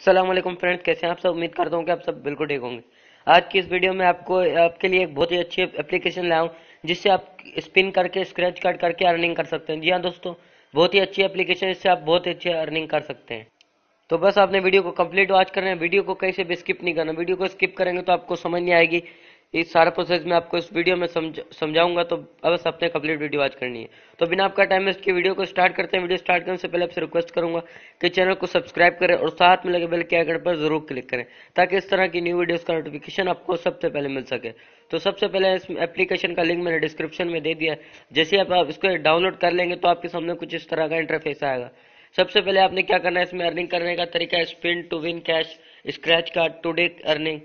Aslam friends कैसे हैं आप सब उम्मीद करता हूँ कि आप सब बिल्कुल ठीक होंगे आज की इस वीडियो में आपको आपके लिए एक बहुत ही अच्छी एप्लीकेशन लाया हूँ जिससे आप स्पिन करके स्क्रैच कट करके अर्निंग कर सकते हैं जी हाँ दोस्तों बहुत ही अच्छी एप्लीकेशन इससे आप बहुत अच्छी अर्निंग कर सकते हैं तो बस आपने वीडियो को कम्प्लीट वॉच करना है वीडियो को कहीं से भी स्किप नहीं करना वीडियो को स्किप करेंगे तो आपको समझ नहीं आएगी इस सारा प्रोसेस मैं आपको इस वीडियो में समझाऊंगा तो अब अपने कंप्लीट वीडियो आज करनी है तो बिना आपका टाइम वेस्ट के वीडियो को स्टार्ट करते हैं वीडियो स्टार्ट करने से पहले आपसे रिक्वेस्ट करूंगा कि चैनल को सब्सक्राइब करें और साथ में लगे बेल के आइकन पर जरूर क्लिक करें ताकि इस तरह की न्यू वीडियोस का नोटिफिकेशन आपको सबसे पहले मिल सके तो सबसे पहले इस एप्लीकेशन का लिंक मैंने डिस्क्रिप्शन में दे दिया जैसे आप, आप इसको डाउनलोड कर लेंगे तो आपके सामने कुछ इस तरह का इंटरफेस आएगा सबसे पहले आपने क्या करना है इसमें अर्निंग करने का तरीका है spin to win cash scratch card today earning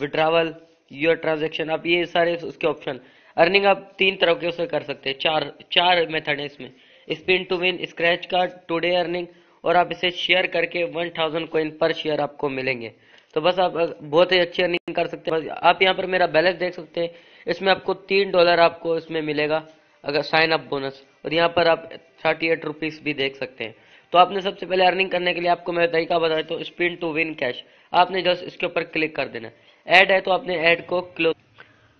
withdrawal your transaction आप ये सारे उसके ऑप्शन अर्निंग आप तीन के उसे कर सकते हैं चार चार मेथड है इसमें spin to win scratch card today earning और आप इसे शेयर करके वन थाउजेंड कोइन पर शेयर आपको मिलेंगे तो बस आप बहुत ही अच्छी अर्निंग कर सकते हैं आप यहाँ पर मेरा बैलेंस देख सकते हैं इसमें आपको तीन डॉलर आपको इसमें मिलेगा अगर साइन अप बोनस और यहाँ पर आप थर्टी एट रुपीज़ भी देख सकते हैं तो आपने सबसे पहले अर्निंग करने के लिए आपको मैं तरीका बताया तो स्पिन टू विन कैश आपने जस्ट इसके ऊपर क्लिक कर देना ऐड है तो आपने ऐड को क्लोज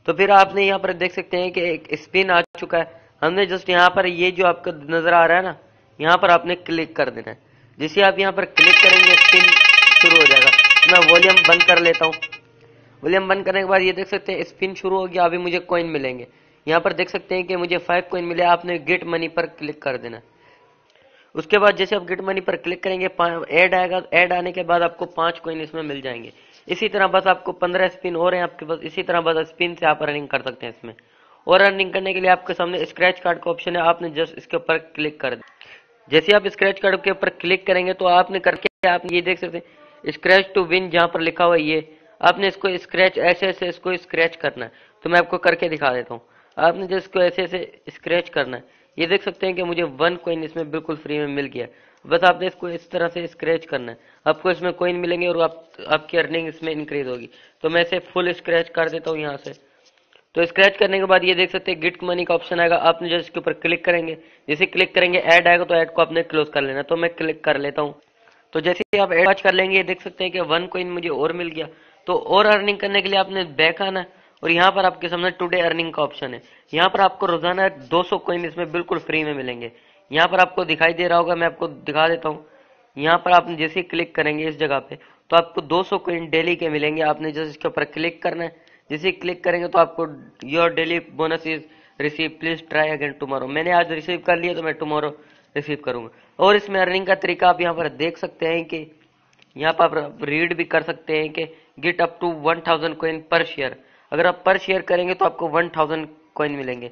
तो फिर आपने यहाँ पर देख सकते हैं कि एक स्पिन आ चुका है हमने जस्ट यहाँ पर ये जो आपको नजर आ रहा है ना यहाँ पर आपने क्लिक कर देना है जिसे आप यहाँ पर क्लिक करेंगे स्पिन शुरू हो जाएगा मैं वॉल्यूम बंद कर लेता हूँ वॉल्यूम बंद करने के बाद ये देख सकते हैं स्पिन शुरू हो गया अभी मुझे कॉइन मिलेंगे यहाँ पर देख सकते हैं कि मुझे फाइव कॉइन मिले आपने गेट मनी पर क्लिक कर देना उसके बाद जैसे आप गेट मनी पर क्लिक करेंगे ऐड आएगा ऐड आने के बाद आपको पांच कॉइन इसमें मिल जाएंगे इसी तरह बस आपको पंद्रह स्पिन हो रहे हैं आपके पास इसी तरह बस स्पिन से आप रनिंग कर सकते हैं इसमें और रनिंग करने के लिए आपके सामने स्क्रैच कार्ड का ऑप्शन है आपने जस्ट इसके ऊपर क्लिक कर दिया जैसे आप स्क्रैच कार्ड के ऊपर क्लिक करेंगे तो आपने करके आप ये देख सकते हैं स्क्रैच टू विन जहाँ पर लिखा हुआ ये आपने इसको स्क्रैच ऐसे ऐसे इसको स्क्रैच करना है तो मैं आपको करके दिखा देता हूँ आपने जो इसको ऐसे ऐसे स्क्रैच करना है ये देख सकते हैं कि मुझे वन कोइन इसमें बिल्कुल फ्री में मिल गया बस आपने इसको इस तरह से स्क्रैच करना है आपको इसमें कोइन मिलेंगे और आप आपकी अर्निंग इसमें इंक्रीज होगी तो मैं इसे फुल स्क्रैच कर देता हूँ यहाँ से तो स्क्रैच करने के बाद ये देख सकते हैं गिट मनी का ऑप्शन आएगा आपने जैसे इसके ऊपर क्लिक करेंगे जैसे क्लिक करेंगे ऐड आएगा तो ऐड को आपने क्लोज कर लेना तो मैं क्लिक कर लेता हूँ तो जैसे ही आप एड कर लेंगे देख सकते हैं कि वन कोइन मुझे और मिल गया तो और अर्निंग करने के लिए आपने बैक आना है और यहाँ पर आपके सामने टुडे अर्निंग का ऑप्शन है यहाँ पर आपको रोजाना 200 सौ कोइन इसमें बिल्कुल फ्री में मिलेंगे यहाँ पर आपको दिखाई दे रहा होगा मैं आपको दिखा देता हूँ यहाँ पर आप जैसे क्लिक करेंगे इस जगह पे तो आपको 200 सौ कॉइन डेली के मिलेंगे आपने जैसे इसके ऊपर क्लिक करना है जैसे क्लिक करेंगे तो आपको your daily bonus is receive please try again tomorrow मैंने आज रिसीव कर लिया तो मैं टुमारो रिसीव करूंगा और इसमें अर्निंग का तरीका आप यहाँ पर देख सकते हैं कि यहाँ पर आप रीड भी कर सकते हैं कि get up to one thousand पर शेयर अगर आप पर शेयर करेंगे तो आपको वन थाउजेंड मिलेंगे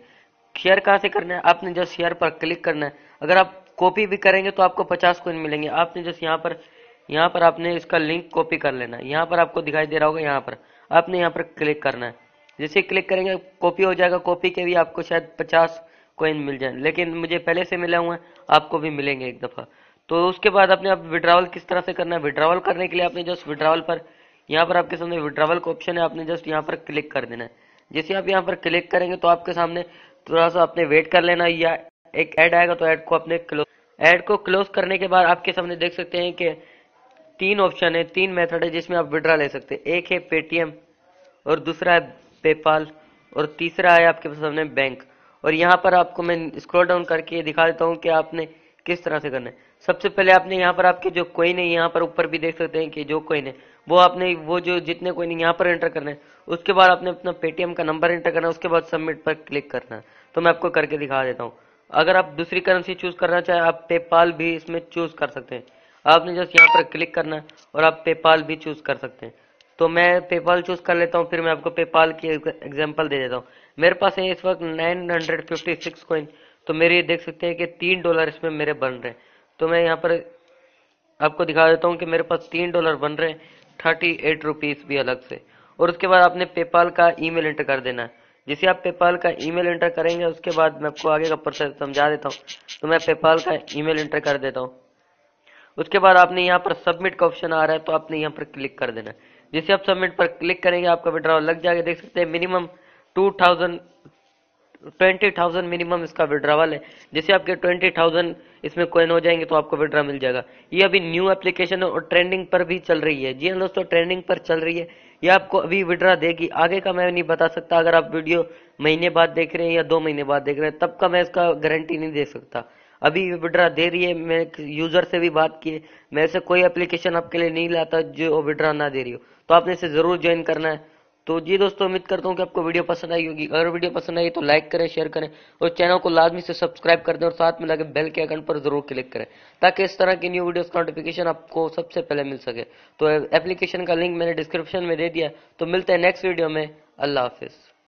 शेयर कहाँ से करना है आपने जस्ट शेयर पर क्लिक करना है अगर आप कॉपी भी करेंगे तो आपको पचास कोइन मिलेंगे आपने जस्ट यहाँ पर यहाँ पर आपने इसका लिंक कॉपी कर लेना है यहाँ पर आपको दिखाई दे रहा होगा यहाँ पर आपने यहाँ पर क्लिक करना है जैसे क्लिक करेंगे कॉपी हो जाएगा कॉपी के भी आपको शायद पचास कोइन मिल जाए लेकिन मुझे पहले से मिला हुआ है आपको भी मिलेंगे एक दफ़ा तो उसके बाद आपने आप विड्रावल किस तरह से करना है विड्रावल करने के लिए आपने जस्ट विड्रावल पर यहाँ पर आपके सामने विड्रावल का ऑप्शन है आपने जस्ट यहाँ पर क्लिक कर देना है जैसे आप यहाँ पर क्लिक करेंगे तो आपके सामने थोड़ा सा आपने वेट कर लेना या एक ऐड आएगा तो ऐड को अपने क्लोज ऐड को क्लोज करने के बाद आपके सामने देख सकते हैं कि तीन ऑप्शन है तीन मेथड है जिसमें आप विड्रा ले सकते हैं एक है पेटीएम और दूसरा है पेपाल और तीसरा है आपके सामने बैंक और यहाँ पर आपको मैं स्क्रॉल डाउन करके दिखा देता हूँ कि आपने किस तरह से करना है सबसे पहले आपने यहाँ पर आपके जो कोइन है यहाँ पर ऊपर भी देख सकते हैं कि जो कोइन है वो आपने वो जो जितने कोइन यहाँ पर एंटर करना है उसके बाद आपने अपना पेटीएम का नंबर एंटर करना है उसके बाद सबमिट पर क्लिक करना है तो मैं आपको करके दिखा देता हूँ अगर आप दूसरी करेंसी चूज करना चाहें आप पेपाल भी इसमें चूज कर सकते हैं आपने जस्ट यहाँ पर क्लिक करना है और आप पेपाल भी चूज कर सकते हैं तो मैं पेपाल चूज कर लेता हूँ फिर मैं आपको पेपाल की एग्जाम्पल दे देता हूँ मेरे पास है इस वक्त nine hundred fifty six coin तो मेरे ये देख सकते हैं कि तीन डॉलर इसमें मेरे बन रहे हैं तो मैं यहाँ पर आपको दिखा देता हूँ कि मेरे पास तीन डॉलर बन रहे हैं थर्टी एट रुपीज़ भी अलग से और उसके बाद आपने पेपाल का ईमेल एंटर कर देना है जिसे आप पेपाल का ईमेल एंटर करेंगे उसके बाद मैं आपको आगे का प्रोसेस समझा देता हूँ तो मैं पेपाल का ईमेल एंटर कर देता हूँ उसके बाद आपने यहाँ पर सबमिट का ऑप्शन आ रहा है तो आपने यहाँ पर क्लिक कर देना है जिसे आप सबमिट पर क्लिक करेंगे आपका विड्रॉल लग जाएगा देख सकते हैं minimum two thousand twenty thousand minimum इसका विड्रावल है जैसे आपके ट्वेंटी थाउजेंड इसमें कोइन हो जाएंगे तो आपको विड्रा मिल जाएगा ये अभी न्यू एप्लीकेशन है और ट्रेंडिंग पर भी चल रही है जी हाँ दोस्तों ट्रेंडिंग पर चल रही है ये आपको अभी विड्रा देगी आगे का मैं नहीं बता सकता अगर आप वीडियो महीने बाद देख रहे हैं या दो महीने बाद देख रहे हैं तब का मैं इसका गारंटी नहीं दे सकता अभी विड्रा दे रही है मैं यूजर से भी बात की मैं ऐसे कोई एप्लीकेशन आपके लिए नहीं लाता जो विड्रा ना दे रही हो तो आपने इसे जरूर ज्वाइन करना है तो जी दोस्तों उम्मीद करता हूँ कि आपको वीडियो पसंद आई होगी अगर वीडियो पसंद आई तो लाइक करें शेयर करें और चैनल को लाजमी से सब्सक्राइब कर दें और साथ में लगे बेल के आइकन पर जरूर क्लिक करें ताकि इस तरह की न्यू वीडियोस का नोटिफिकेशन आपको सबसे पहले मिल सके तो एप्लीकेशन का लिंक मैंने डिस्क्रिप्शन में दे दिया तो मिलते हैं नेक्स्ट वीडियो में अल्लाह हाफिज़